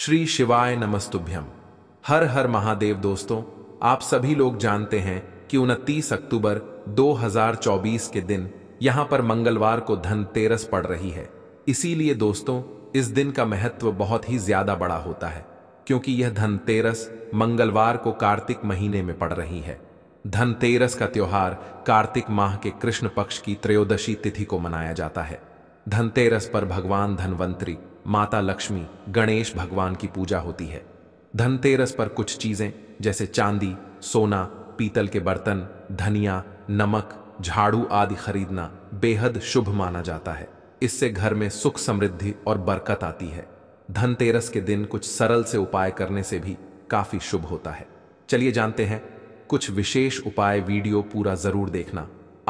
श्री शिवाय नमस्तुभ्यम हर हर महादेव दोस्तों आप सभी लोग जानते हैं कि 29 अक्टूबर 2024 के दिन यहां पर मंगलवार को धनतेरस पड़ रही है इसीलिए दोस्तों इस दिन का महत्व बहुत ही ज्यादा बड़ा होता है क्योंकि यह धनतेरस मंगलवार को कार्तिक महीने में पड़ रही है धनतेरस का त्योहार कार्तिक माह के कृष्ण पक्ष की त्रयोदशी तिथि को मनाया जाता है धनतेरस पर भगवान धनवंतरी माता लक्ष्मी गणेश भगवान की पूजा होती है धनतेरस पर कुछ चीज़ें जैसे चांदी सोना पीतल के बर्तन धनिया नमक झाड़ू आदि खरीदना बेहद शुभ माना जाता है इससे घर में सुख समृद्धि और बरकत आती है धनतेरस के दिन कुछ सरल से उपाय करने से भी काफ़ी शुभ होता है चलिए जानते हैं कुछ विशेष उपाय वीडियो पूरा ज़रूर देखना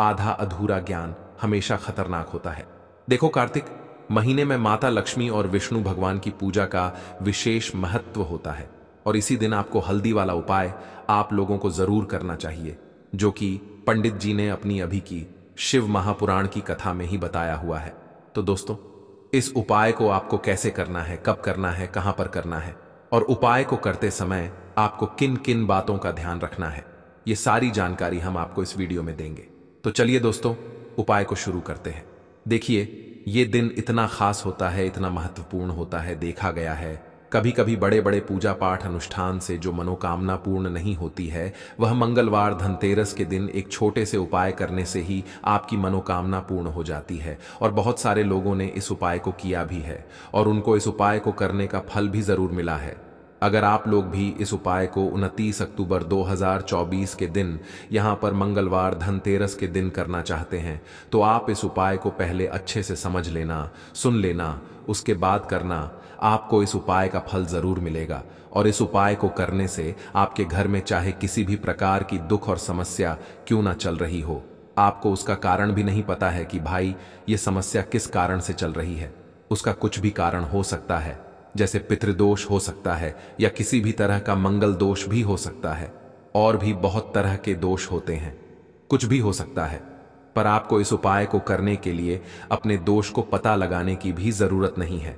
आधा अधूरा ज्ञान हमेशा खतरनाक होता है देखो कार्तिक महीने में माता लक्ष्मी और विष्णु भगवान की पूजा का विशेष महत्व होता है और इसी दिन आपको हल्दी वाला उपाय आप लोगों को जरूर करना चाहिए जो कि पंडित जी ने अपनी अभी की शिव महापुराण की कथा में ही बताया हुआ है तो दोस्तों इस उपाय को आपको कैसे करना है कब करना है कहां पर करना है और उपाय को करते समय आपको किन किन बातों का ध्यान रखना है ये सारी जानकारी हम आपको इस वीडियो में देंगे तो चलिए दोस्तों उपाय को शुरू करते हैं देखिए ये दिन इतना खास होता है इतना महत्वपूर्ण होता है देखा गया है कभी कभी बड़े बड़े पूजा पाठ अनुष्ठान से जो मनोकामना पूर्ण नहीं होती है वह मंगलवार धनतेरस के दिन एक छोटे से उपाय करने से ही आपकी मनोकामना पूर्ण हो जाती है और बहुत सारे लोगों ने इस उपाय को किया भी है और उनको इस उपाय को करने का फल भी जरूर मिला है अगर आप लोग भी इस उपाय को उनतीस अक्टूबर 2024 के दिन यहाँ पर मंगलवार धनतेरस के दिन करना चाहते हैं तो आप इस उपाय को पहले अच्छे से समझ लेना सुन लेना उसके बाद करना आपको इस उपाय का फल जरूर मिलेगा और इस उपाय को करने से आपके घर में चाहे किसी भी प्रकार की दुख और समस्या क्यों ना चल रही हो आपको उसका कारण भी नहीं पता है कि भाई ये समस्या किस कारण से चल रही है उसका कुछ भी कारण हो सकता है जैसे पितृदोष हो सकता है या किसी भी तरह का मंगल दोष भी हो सकता है और भी बहुत तरह के दोष होते हैं कुछ भी हो सकता है पर आपको इस उपाय को करने के लिए अपने दोष को पता लगाने की भी जरूरत नहीं है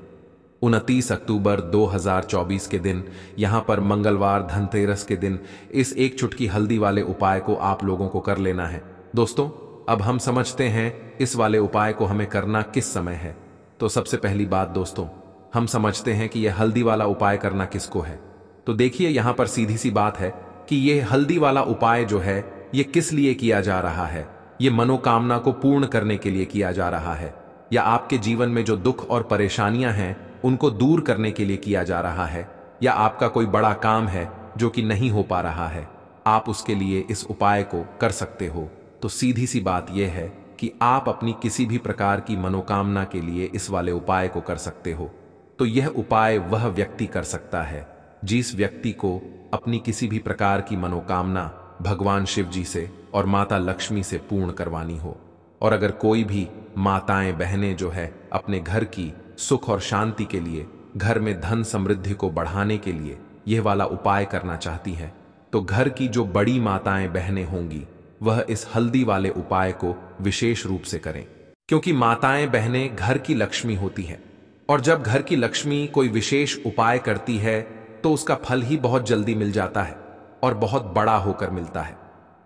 उनतीस अक्टूबर 2024 के दिन यहां पर मंगलवार धनतेरस के दिन इस एक चुटकी हल्दी वाले उपाय को आप लोगों को कर लेना है दोस्तों अब हम समझते हैं इस वाले उपाय को हमें करना किस समय है तो सबसे पहली बात दोस्तों हम समझते हैं कि यह हल्दी वाला उपाय करना किसको है तो देखिए यहाँ पर सीधी सी बात है कि ये हल्दी वाला उपाय जो है ये किस लिए किया जा रहा है ये मनोकामना को पूर्ण करने के लिए किया जा रहा है या आपके जीवन में जो दुख और परेशानियां हैं उनको दूर करने के लिए किया जा रहा है या आपका कोई बड़ा काम है जो कि नहीं हो पा रहा है आप उसके लिए इस उपाय को कर सकते हो तो सीधी सी बात यह है कि आप अपनी किसी भी प्रकार की मनोकामना के लिए इस वाले उपाय को कर सकते हो तो यह उपाय वह व्यक्ति कर सकता है जिस व्यक्ति को अपनी किसी भी प्रकार की मनोकामना भगवान शिव जी से और माता लक्ष्मी से पूर्ण करवानी हो और अगर कोई भी माताएं बहनें जो है अपने घर की सुख और शांति के लिए घर में धन समृद्धि को बढ़ाने के लिए यह वाला उपाय करना चाहती है तो घर की जो बड़ी माताएं बहनें होंगी वह इस हल्दी वाले उपाय को विशेष रूप से करें क्योंकि माताएं बहनें घर की लक्ष्मी होती हैं और जब घर की लक्ष्मी कोई विशेष उपाय करती है तो उसका फल ही बहुत जल्दी मिल जाता है और बहुत बड़ा होकर मिलता है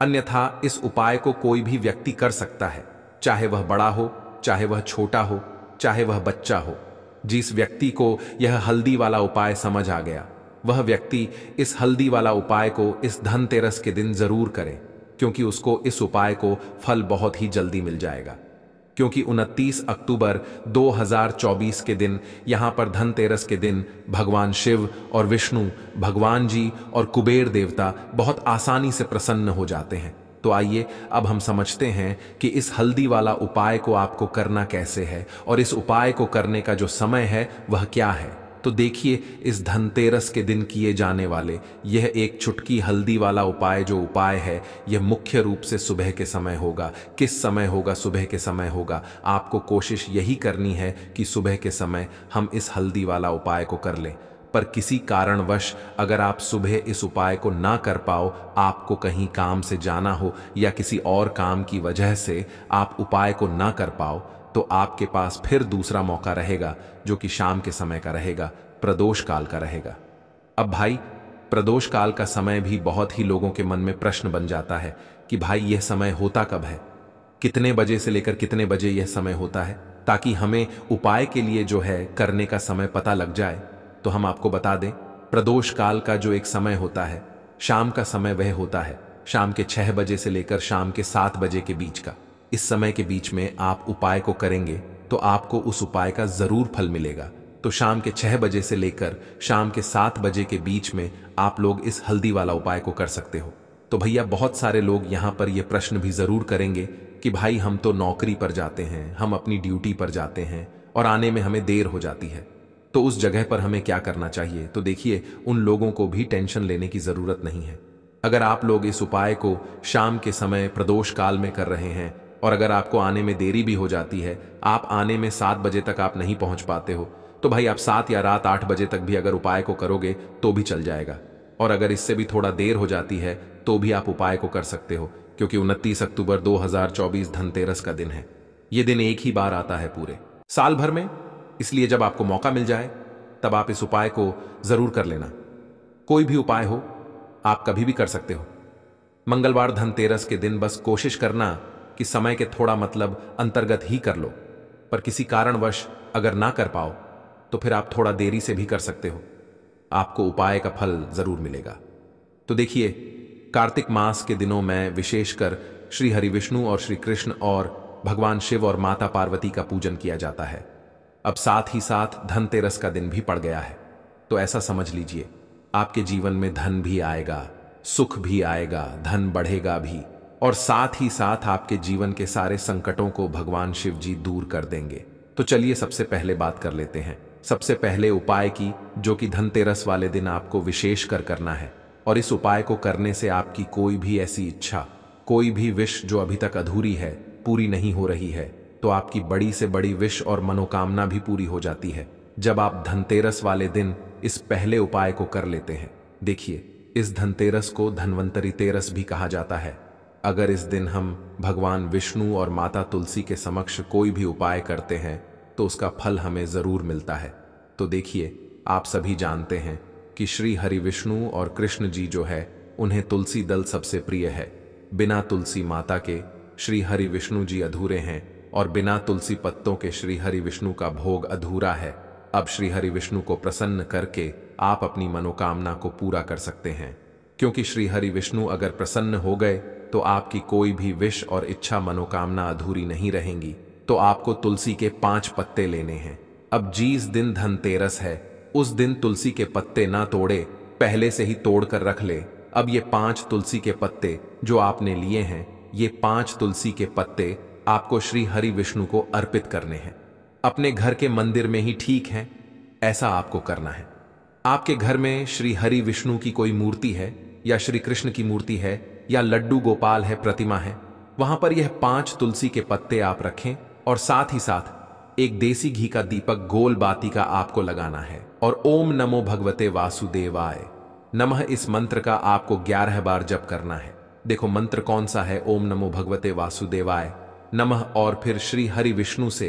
अन्यथा इस उपाय को कोई भी व्यक्ति कर सकता है चाहे वह बड़ा हो चाहे वह छोटा हो चाहे वह बच्चा हो जिस व्यक्ति को यह हल्दी वाला उपाय समझ आ गया वह व्यक्ति इस हल्दी वाला उपाय को इस धनतेरस के दिन जरूर करे क्योंकि उसको इस उपाय को फल बहुत ही जल्दी मिल जाएगा क्योंकि 29 अक्टूबर 2024 के दिन यहाँ पर धनतेरस के दिन भगवान शिव और विष्णु भगवान जी और कुबेर देवता बहुत आसानी से प्रसन्न हो जाते हैं तो आइए अब हम समझते हैं कि इस हल्दी वाला उपाय को आपको करना कैसे है और इस उपाय को करने का जो समय है वह क्या है तो देखिए इस धनतेरस के दिन किए जाने वाले यह एक चुटकी हल्दी वाला उपाय जो उपाय है यह मुख्य रूप से सुबह के समय होगा किस समय होगा सुबह के समय होगा आपको कोशिश यही करनी है कि सुबह के समय हम इस हल्दी वाला उपाय को कर लें पर किसी कारणवश अगर आप सुबह इस उपाय को ना कर पाओ आपको कहीं काम से जाना हो या किसी और काम की वजह से आप उपाय को ना कर पाओ तो आपके पास फिर दूसरा मौका रहेगा जो कि शाम के समय का रहेगा प्रदोष काल का रहेगा अब भाई प्रदोष काल का समय भी बहुत ही लोगों के मन में प्रश्न बन जाता है कि भाई यह समय होता कब है कितने बजे से लेकर कितने बजे यह समय होता है ताकि हमें उपाय के लिए जो है करने का समय पता लग जाए तो हम आपको बता दें प्रदोष काल का जो एक समय होता है शाम का समय वह होता है शाम के छह बजे से लेकर शाम के सात बजे के बीच का इस समय के बीच में आप उपाय को करेंगे तो आपको उस उपाय का जरूर फल मिलेगा तो शाम के छह बजे से लेकर शाम के सात बजे के बीच में आप लोग इस हल्दी वाला उपाय को कर सकते हो तो भैया बहुत सारे लोग यहाँ पर यह प्रश्न भी जरूर करेंगे कि भाई हम तो नौकरी पर जाते हैं हम अपनी ड्यूटी पर जाते हैं और आने में हमें देर हो जाती है तो उस जगह पर हमें क्या करना चाहिए तो देखिए उन लोगों को भी टेंशन लेने की जरूरत नहीं है अगर आप लोग इस उपाय को शाम के समय प्रदोष काल में कर रहे हैं और अगर आपको आने में देरी भी हो जाती है आप आने में सात बजे तक आप नहीं पहुंच पाते हो तो भाई आप सात या रात आठ बजे तक भी अगर उपाय को करोगे तो भी चल जाएगा और अगर इससे भी थोड़ा देर हो जाती है तो भी आप उपाय को कर सकते हो क्योंकि उनतीस अक्टूबर 2024 धनतेरस का दिन है ये दिन एक ही बार आता है पूरे साल भर में इसलिए जब आपको मौका मिल जाए तब आप इस उपाय को जरूर कर लेना कोई भी उपाय हो आप कभी भी कर सकते हो मंगलवार धनतेरस के दिन बस कोशिश करना कि समय के थोड़ा मतलब अंतर्गत ही कर लो पर किसी कारणवश अगर ना कर पाओ तो फिर आप थोड़ा देरी से भी कर सकते हो आपको उपाय का फल जरूर मिलेगा तो देखिए कार्तिक मास के दिनों में विशेषकर श्री हरिविष्णु और श्री कृष्ण और भगवान शिव और माता पार्वती का पूजन किया जाता है अब साथ ही साथ धनतेरस का दिन भी पड़ गया है तो ऐसा समझ लीजिए आपके जीवन में धन भी आएगा सुख भी आएगा धन बढ़ेगा भी और साथ ही साथ आपके जीवन के सारे संकटों को भगवान शिव जी दूर कर देंगे तो चलिए सबसे पहले बात कर लेते हैं सबसे पहले उपाय की जो कि धनतेरस वाले दिन आपको विशेष कर करना है और इस उपाय को करने से आपकी कोई भी ऐसी इच्छा कोई भी विश जो अभी तक अधूरी है पूरी नहीं हो रही है तो आपकी बड़ी से बड़ी विश और मनोकामना भी पूरी हो जाती है जब आप धनतेरस वाले दिन इस पहले उपाय को कर लेते हैं देखिए इस धनतेरस को धनवंतरी तेरस भी कहा जाता है अगर इस दिन हम भगवान विष्णु और माता तुलसी के समक्ष कोई भी उपाय करते हैं तो उसका फल हमें ज़रूर मिलता है तो देखिए आप सभी जानते हैं कि श्री हरि विष्णु और कृष्ण जी जो है उन्हें तुलसी दल सबसे प्रिय है बिना तुलसी माता के श्री हरि विष्णु जी अधूरे हैं और बिना तुलसी पत्तों के श्री हरि विष्णु का भोग अधूरा है अब श्री हरि विष्णु को प्रसन्न करके आप अपनी मनोकामना को पूरा कर सकते हैं क्योंकि श्री हरि विष्णु अगर प्रसन्न हो गए तो आपकी कोई भी विश और इच्छा मनोकामना अधूरी नहीं रहेंगी तो आपको तुलसी के पांच पत्ते लेने हैं अब जिस दिन धनतेरस है उस दिन तुलसी के पत्ते ना तोड़े पहले से ही तोड़कर रख ले अब ये पांच तुलसी के पत्ते जो आपने लिए हैं ये पांच तुलसी के पत्ते आपको श्री हरि विष्णु को अर्पित करने हैं अपने घर के मंदिर में ही ठीक है ऐसा आपको करना है आपके घर में श्री हरि विष्णु की कोई मूर्ति है या श्री कृष्ण की मूर्ति है या लड्डू गोपाल है प्रतिमा है वहां पर यह पांच तुलसी के पत्ते आप रखें और साथ ही साथ एक देसी घी का दीपक गोल बाती का आपको लगाना है और ओम नमो भगवते वासुदेवाय नमः इस मंत्र का आपको ग्यारह बार जप करना है देखो मंत्र कौन सा है ओम नमो भगवते वासुदेवाय नमः और फिर श्री हरि विष्णु से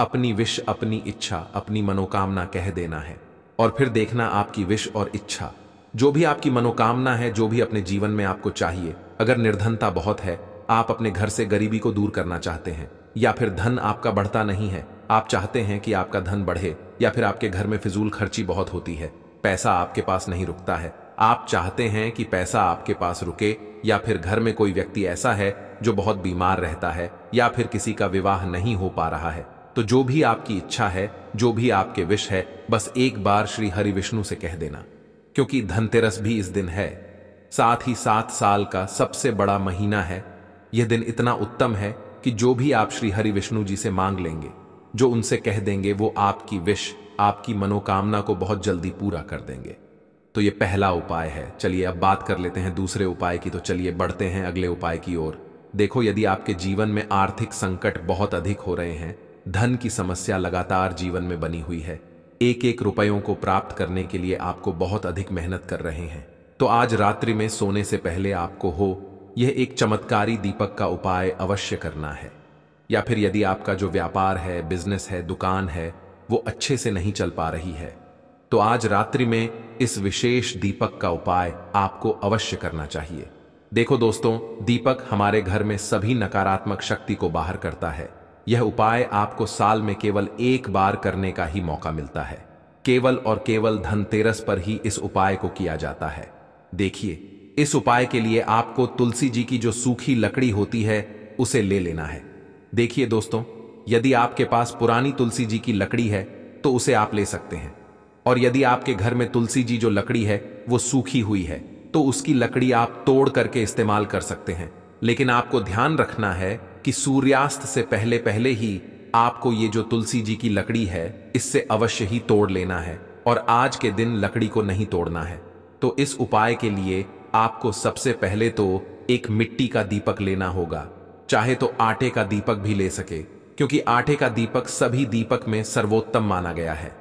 अपनी विश अपनी इच्छा अपनी मनोकामना कह देना है और फिर देखना आपकी विश और इच्छा जो भी आपकी मनोकामना है जो भी अपने जीवन में आपको चाहिए अगर निर्धनता बहुत है आप अपने घर से गरीबी को दूर करना चाहते हैं या फिर धन आपका बढ़ता नहीं है आप चाहते हैं कि आपका धन बढ़े या फिर आपके घर में फिजूल खर्ची बहुत होती है पैसा आपके पास नहीं रुकता है आप चाहते हैं कि पैसा आपके पास रुके या फिर घर में कोई व्यक्ति ऐसा है जो बहुत बीमार रहता है या फिर किसी का विवाह नहीं हो पा रहा है तो जो भी आपकी इच्छा है जो भी आपके विष है बस एक बार श्री हरि विष्णु से कह देना क्योंकि धनतेरस भी इस दिन है साथ ही सात साल का सबसे बड़ा महीना है यह दिन इतना उत्तम है कि जो भी आप श्री हरि विष्णु जी से मांग लेंगे जो उनसे कह देंगे वो आपकी विश आपकी मनोकामना को बहुत जल्दी पूरा कर देंगे तो ये पहला उपाय है चलिए अब बात कर लेते हैं दूसरे उपाय की तो चलिए बढ़ते हैं अगले उपाय की ओर देखो यदि आपके जीवन में आर्थिक संकट बहुत अधिक हो रहे हैं धन की समस्या लगातार जीवन में बनी हुई है एक एक रुपयों को प्राप्त करने के लिए आपको बहुत अधिक मेहनत कर रहे हैं तो आज रात्रि में सोने से पहले आपको हो यह एक चमत्कारी दीपक का उपाय अवश्य करना है या फिर यदि आपका जो व्यापार है बिजनेस है दुकान है वो अच्छे से नहीं चल पा रही है तो आज रात्रि में इस विशेष दीपक का उपाय आपको अवश्य करना चाहिए देखो दोस्तों दीपक हमारे घर में सभी नकारात्मक शक्ति को बाहर करता है यह उपाय आपको साल में केवल एक बार करने का ही मौका मिलता है केवल और केवल धनतेरस पर ही इस उपाय को किया जाता है देखिए इस उपाय के लिए आपको तुलसी जी की जो सूखी लकड़ी होती है उसे ले लेना है देखिए दोस्तों यदि आपके पास पुरानी तुलसी जी की लकड़ी है तो उसे आप ले सकते हैं और यदि आपके घर में तुलसी जी जो लकड़ी है वो सूखी हुई है तो उसकी लकड़ी आप तोड़ करके इस्तेमाल कर सकते हैं लेकिन आपको ध्यान रखना है कि सूर्यास्त से पहले पहले ही आपको ये जो तुलसी जी की लकड़ी है इससे अवश्य ही तोड़ लेना है और आज के दिन लकड़ी को नहीं तोड़ना है तो इस उपाय के लिए आपको सबसे पहले तो एक मिट्टी का दीपक लेना होगा चाहे तो आटे का दीपक भी ले सके क्योंकि आटे का दीपक सभी दीपक में सर्वोत्तम माना गया है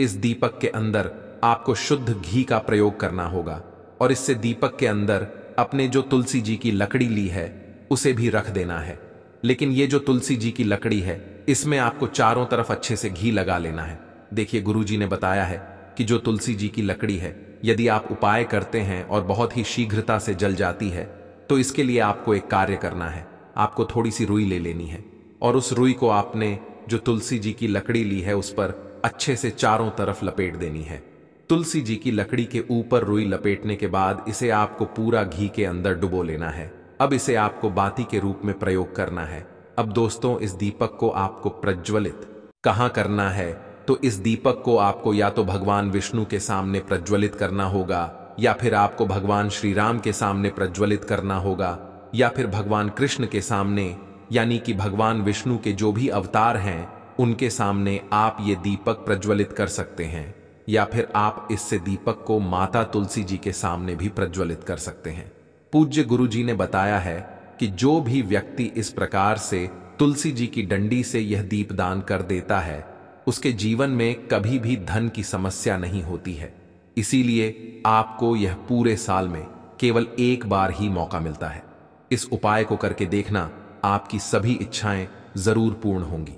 इस दीपक के अंदर आपको शुद्ध घी का प्रयोग करना होगा और इससे दीपक के अंदर अपने जो तुलसी जी की लकड़ी ली है उसे भी रख देना है लेकिन ये जो तुलसी जी की लकड़ी है इसमें आपको चारों तरफ अच्छे से घी लगा लेना है देखिए गुरुजी ने बताया है कि जो तुलसी जी की लकड़ी है यदि आप उपाय करते हैं और बहुत ही शीघ्रता से जल जाती है तो इसके लिए आपको एक कार्य करना है आपको थोड़ी सी रुई ले लेनी है और उस रुई को आपने जो तुलसी जी की लकड़ी ली है उस पर अच्छे से चारों तरफ लपेट देनी है तुलसी जी की लकड़ी के ऊपर रुई लपेटने के बाद इसे आपको पूरा घी के अंदर डुबो लेना है अब इसे आपको बाती के रूप में प्रयोग करना है अब दोस्तों इस दीपक को आपको प्रज्वलित कहाँ करना है तो इस दीपक को आपको या तो भगवान विष्णु के सामने प्रज्वलित करना होगा या फिर आपको भगवान श्री राम के सामने प्रज्वलित करना होगा या फिर भगवान कृष्ण के सामने यानी कि भगवान विष्णु के जो भी अवतार हैं उनके सामने आप ये दीपक प्रज्वलित कर सकते हैं या फिर आप इससे दीपक को माता तुलसी जी के सामने भी प्रज्वलित कर सकते हैं पूज्य गुरुजी ने बताया है कि जो भी व्यक्ति इस प्रकार से तुलसी जी की डंडी से यह दीप दान कर देता है उसके जीवन में कभी भी धन की समस्या नहीं होती है इसीलिए आपको यह पूरे साल में केवल एक बार ही मौका मिलता है इस उपाय को करके देखना आपकी सभी इच्छाएं जरूर पूर्ण होंगी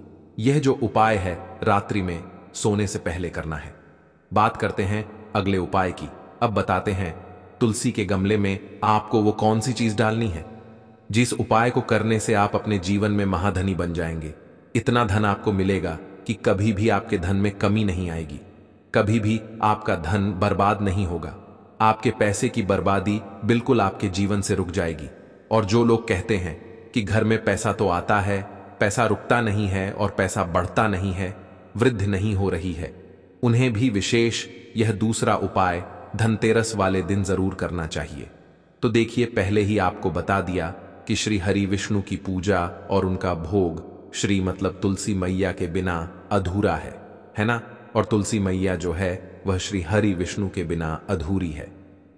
यह जो उपाय है रात्रि में सोने से पहले करना है बात करते हैं अगले उपाय की अब बताते हैं तुलसी के गमले में आपको वो कौन सी चीज डालनी है जिस उपाय को करने से आप अपने जीवन में महाधनी बन जाएंगे इतना धन आपको मिलेगा कि कभी भी आपके धन में कमी नहीं आएगी कभी भी आपका धन बर्बाद नहीं होगा आपके पैसे की बर्बादी बिल्कुल आपके जीवन से रुक जाएगी और जो लोग कहते हैं कि घर में पैसा तो आता है पैसा रुकता नहीं है और पैसा बढ़ता नहीं है वृद्ध नहीं हो रही है उन्हें भी विशेष यह दूसरा उपाय धनतेरस वाले दिन जरूर करना चाहिए तो देखिए पहले ही आपको बता दिया कि श्री हरि विष्णु की पूजा और उनका भोग श्री मतलब तुलसी मैया के बिना अधूरा है है ना और तुलसी मैया जो है वह श्री हरि विष्णु के बिना अधूरी है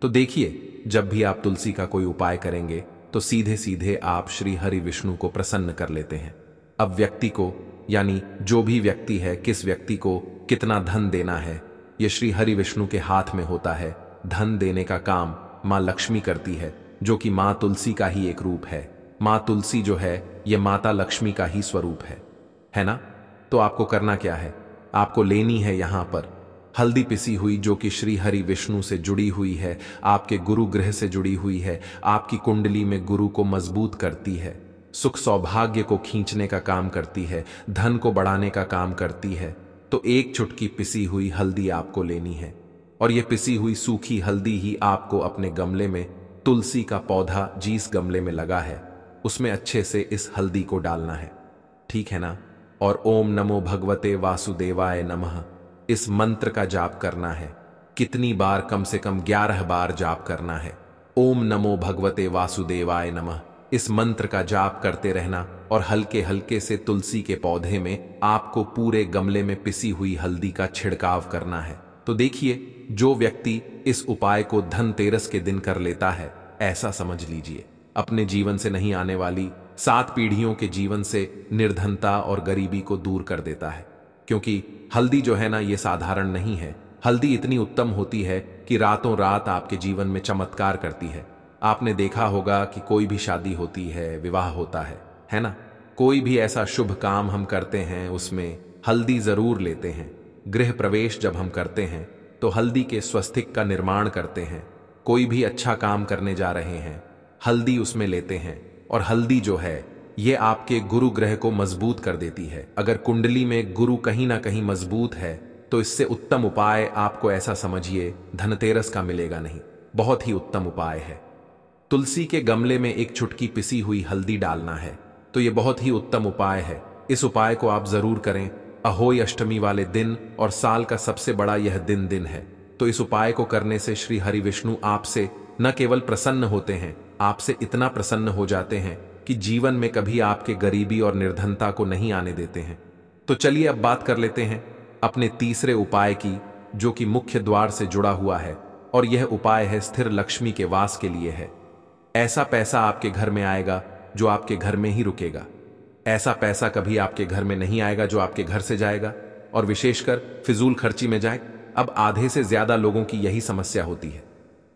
तो देखिए जब भी आप तुलसी का कोई उपाय करेंगे तो सीधे सीधे आप श्री हरि विष्णु को प्रसन्न कर लेते हैं अब व्यक्ति को यानी जो भी व्यक्ति है किस व्यक्ति को कितना धन देना है ये श्री हरि विष्णु के हाथ में होता है धन देने का काम माँ लक्ष्मी करती है जो कि माँ तुलसी का ही एक रूप है माँ तुलसी जो है ये माता लक्ष्मी का ही स्वरूप है है ना तो आपको करना क्या है आपको लेनी है यहां पर हल्दी पिसी हुई जो कि श्री हरि विष्णु से जुड़ी हुई है आपके गुरु ग्रह से जुड़ी हुई है आपकी कुंडली में गुरु को मजबूत करती है सुख सौभाग्य को खींचने का काम करती है धन को बढ़ाने का काम करती है तो एक चुटकी पिसी हुई हल्दी आपको लेनी है और यह पिसी हुई सूखी हल्दी ही आपको अपने गमले में तुलसी का पौधा जिस गमले में लगा है उसमें अच्छे से इस हल्दी को डालना है ठीक है ना और ओम नमो भगवते वासुदेवाय नमः इस मंत्र का जाप करना है कितनी बार कम से कम ग्यारह बार जाप करना है ओम नमो भगवते वासुदेवाय नमः इस मंत्र का जाप करते रहना और हल्के हल्के से तुलसी के पौधे में आपको पूरे गमले में पिसी हुई हल्दी का छिड़काव करना है तो देखिए जो व्यक्ति इस उपाय को धनतेरस के दिन कर लेता है ऐसा समझ लीजिए अपने जीवन से नहीं आने वाली सात पीढ़ियों के जीवन से निर्धनता और गरीबी को दूर कर देता है क्योंकि हल्दी जो है ना ये साधारण नहीं है हल्दी इतनी उत्तम होती है कि रातों रात आपके जीवन में चमत्कार करती है आपने देखा होगा कि कोई भी शादी होती है विवाह होता है है ना कोई भी ऐसा शुभ काम हम करते हैं उसमें हल्दी जरूर लेते हैं गृह प्रवेश जब हम करते हैं तो हल्दी के स्वस्तिक का निर्माण करते हैं कोई भी अच्छा काम करने जा रहे हैं हल्दी उसमें लेते हैं और हल्दी जो है ये आपके गुरु ग्रह को मजबूत कर देती है अगर कुंडली में गुरु कहीं ना कहीं मजबूत है तो इससे उत्तम उपाय आपको ऐसा समझिए धनतेरस का मिलेगा नहीं बहुत ही उत्तम उपाय है तुलसी के गमले में एक चुटकी पिसी हुई हल्दी डालना है तो ये बहुत ही उत्तम उपाय है इस उपाय को आप जरूर करें अहोई अष्टमी वाले दिन और साल का सबसे बड़ा यह दिन दिन है तो इस उपाय को करने से श्री हरि विष्णु आपसे न केवल प्रसन्न होते हैं आपसे इतना प्रसन्न हो जाते हैं कि जीवन में कभी आपके गरीबी और निर्धनता को नहीं आने देते हैं तो चलिए अब बात कर लेते हैं अपने तीसरे उपाय की जो कि मुख्य द्वार से जुड़ा हुआ है और यह उपाय है स्थिर लक्ष्मी के वास के लिए है ऐसा पैसा आपके घर में आएगा जो आपके घर में ही रुकेगा ऐसा पैसा कभी आपके घर में नहीं आएगा जो आपके घर से जाएगा और विशेषकर फिजूल खर्ची में जाए अब आधे से ज्यादा लोगों की यही समस्या होती है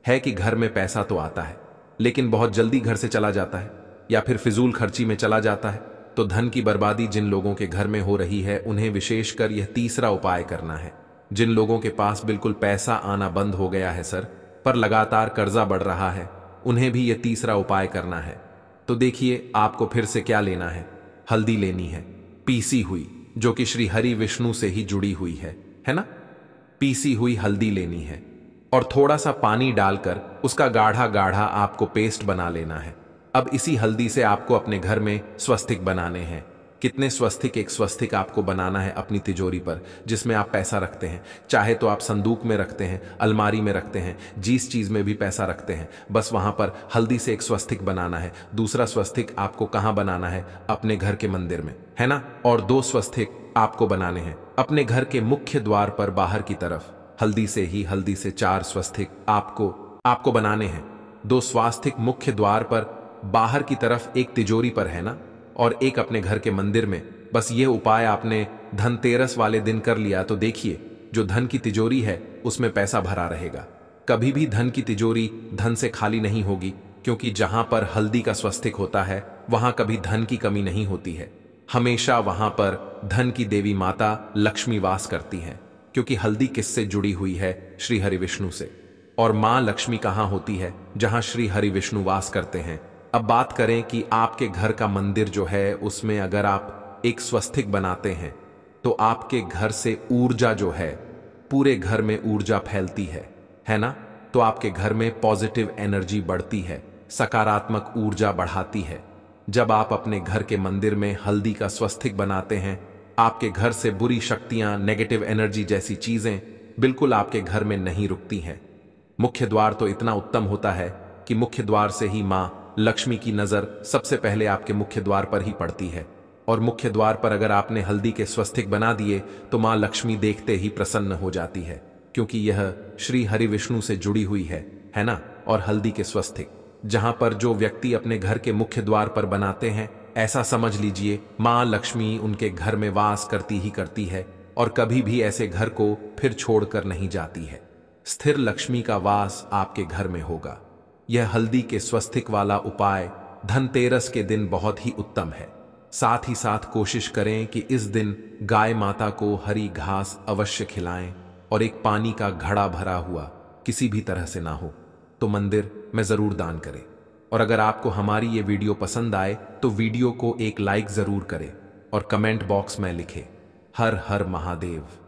है कि घर में पैसा तो आता है लेकिन बहुत जल्दी घर से चला जाता है या फिर फिजूल खर्ची में चला जाता है तो धन की बर्बादी जिन लोगों के घर में हो रही है उन्हें विशेषकर यह तीसरा उपाय करना है जिन लोगों के पास बिल्कुल पैसा आना बंद हो गया है सर पर लगातार कर्जा बढ़ रहा है उन्हें भी यह तीसरा उपाय करना है तो देखिए आपको फिर से क्या लेना है हल्दी लेनी है पीसी हुई जो कि श्री हरि विष्णु से ही जुड़ी हुई है है ना पीसी हुई हल्दी लेनी है और थोड़ा सा पानी डालकर उसका गाढ़ा गाढ़ा आपको पेस्ट बना लेना है अब इसी हल्दी से आपको अपने घर में स्वस्तिक बनाने हैं कितने स्वस्थिक एक स्वस्थिक आपको बनाना है अपनी तिजोरी पर जिसमें आप पैसा रखते हैं चाहे तो आप संदूक में रखते हैं अलमारी में रखते हैं जिस चीज़ में भी पैसा रखते हैं बस वहां पर हल्दी से एक स्वस्थिक बनाना है दूसरा स्वस्थिक आपको कहाँ बनाना है अपने घर के मंदिर में है ना और दो स्वस्थिक आपको बनाने हैं अपने घर के मुख्य द्वार पर बाहर की तरफ हल्दी से ही हल्दी से चार स्वस्थिक आपको आपको बनाने हैं दो स्वास्थिक मुख्य द्वार पर बाहर की तरफ एक तिजोरी पर है ना और एक अपने घर के मंदिर में बस ये उपाय आपने धनतेरस वाले दिन कर लिया तो देखिए जो धन की तिजोरी है उसमें पैसा भरा रहेगा कभी भी धन की तिजोरी धन से खाली नहीं होगी क्योंकि जहां पर हल्दी का स्वस्तिक होता है वहां कभी धन की कमी नहीं होती है हमेशा वहां पर धन की देवी माता लक्ष्मी वास करती हैं क्योंकि हल्दी किससे जुड़ी हुई है श्री हरि विष्णु से और मां लक्ष्मी कहाँ होती है जहां श्री हरि विष्णु वास करते हैं अब बात करें कि आपके घर का मंदिर जो है उसमें अगर आप एक स्वस्थिक बनाते हैं तो आपके घर से ऊर्जा जो है पूरे घर में ऊर्जा फैलती है है ना तो आपके घर में पॉजिटिव एनर्जी बढ़ती है सकारात्मक ऊर्जा बढ़ाती है जब आप अपने घर के मंदिर में हल्दी का स्वस्थिक बनाते हैं आपके घर से बुरी शक्तियां नेगेटिव एनर्जी जैसी चीजें बिल्कुल आपके घर में नहीं रुकती हैं मुख्य द्वार तो इतना उत्तम होता है कि मुख्य द्वार से ही माँ लक्ष्मी की नजर सबसे पहले आपके मुख्य द्वार पर ही पड़ती है और मुख्य द्वार पर अगर आपने हल्दी के स्वस्थिक बना दिए तो मां लक्ष्मी देखते ही प्रसन्न हो जाती है क्योंकि यह श्री हरि विष्णु से जुड़ी हुई है है ना और हल्दी के स्वस्थिक जहां पर जो व्यक्ति अपने घर के मुख्य द्वार पर बनाते हैं ऐसा समझ लीजिए मां लक्ष्मी उनके घर में वास करती ही करती है और कभी भी ऐसे घर को फिर छोड़कर नहीं जाती है स्थिर लक्ष्मी का वास आपके घर में होगा यह हल्दी के स्वस्थिक वाला उपाय धनतेरस के दिन बहुत ही उत्तम है साथ ही साथ कोशिश करें कि इस दिन गाय माता को हरी घास अवश्य खिलाएं और एक पानी का घड़ा भरा हुआ किसी भी तरह से ना हो तो मंदिर में ज़रूर दान करें और अगर आपको हमारी ये वीडियो पसंद आए तो वीडियो को एक लाइक ज़रूर करें और कमेंट बॉक्स में लिखें हर हर महादेव